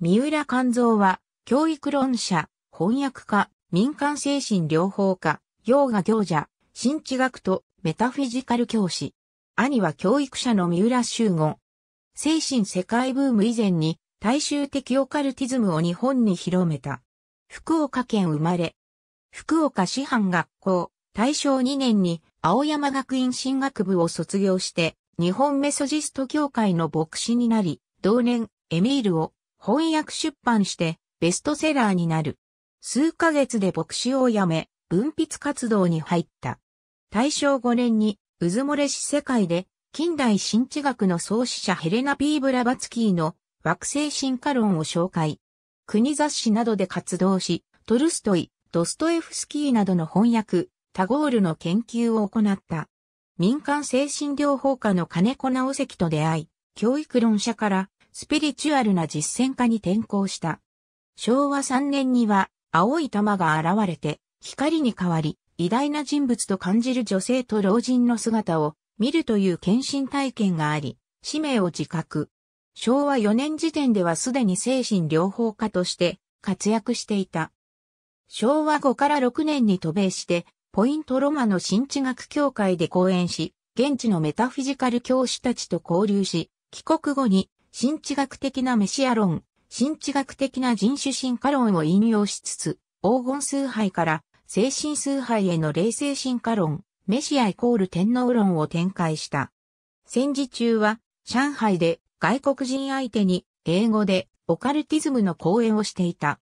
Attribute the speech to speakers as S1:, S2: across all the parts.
S1: 三浦勘蔵は、教育論者、翻訳家、民間精神療法家、洋画行者、新知学とメタフィジカル教師。兄は教育者の三浦修吾。精神世界ブーム以前に大衆的オカルティズムを日本に広めた。福岡県生まれ。福岡師範学校、大正2年に青山学院進学部を卒業して、日本メソジスト協会の牧師になり、同年、エミールを翻訳出版してベストセラーになる。数ヶ月で牧師を辞め、文筆活動に入った。大正5年に、うずもれし世界で、近代新知学の創始者ヘレナ・ピー・ブラバツキーの惑星進化論を紹介。国雑誌などで活動し、トルストイ、ドストエフスキーなどの翻訳、タゴールの研究を行った。民間精神療法科の金子直関と出会い、教育論者からスピリチュアルな実践家に転向した。昭和3年には、青い玉が現れて、光に変わり、偉大な人物と感じる女性と老人の姿を見るという献身体験があり、使命を自覚。昭和4年時点ではすでに精神療法家として活躍していた。昭和5から6年に渡米して、ポイントロマの新地学協会で講演し、現地のメタフィジカル教師たちと交流し、帰国後に新知学的なメシア論、新知学的な人種進化論を引用しつつ、黄金崇拝から精神崇拝への霊性進化論、メシアイコール天皇論を展開した。戦時中は、上海で外国人相手に英語でオカルティズムの講演をしていた。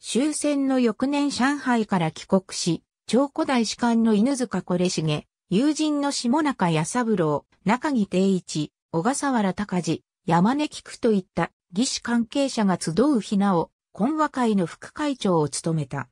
S1: 終戦の翌年上海から帰国し、超古代士官の犬塚これしげ、友人の下中八三郎、中木定一、小笠原隆治、山根菊といった技師関係者が集う日なを、懇和会の副会長を務めた。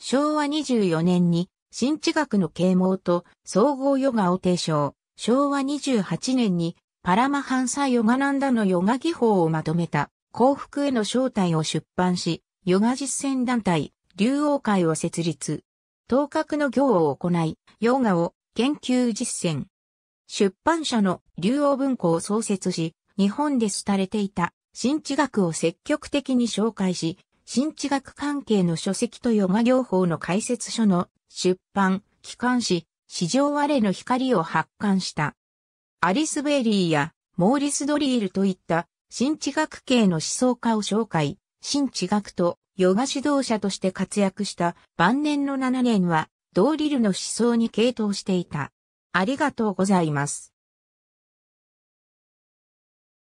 S1: 昭和24年に、新知学の啓蒙と総合ヨガを提唱。昭和28年に、パラマハンサヨガナンダのヨガ技法をまとめた、幸福への招待を出版し、ヨガ実践団体、竜王会を設立。頭角の行を行い、ヨガを研究実践、出版社の竜王文庫を創設し、日本で廃れていた新知学を積極的に紹介し、新知学関係の書籍とヨガ療法の解説書の出版、機関誌、史上我の光を発刊した。アリス・ベイリーやモーリス・ドリールといった新知学系の思想家を紹介、新知学とヨガ指導者として活躍した晩年の7年は、ドーリルの思想に傾倒していた。ありがとうございます。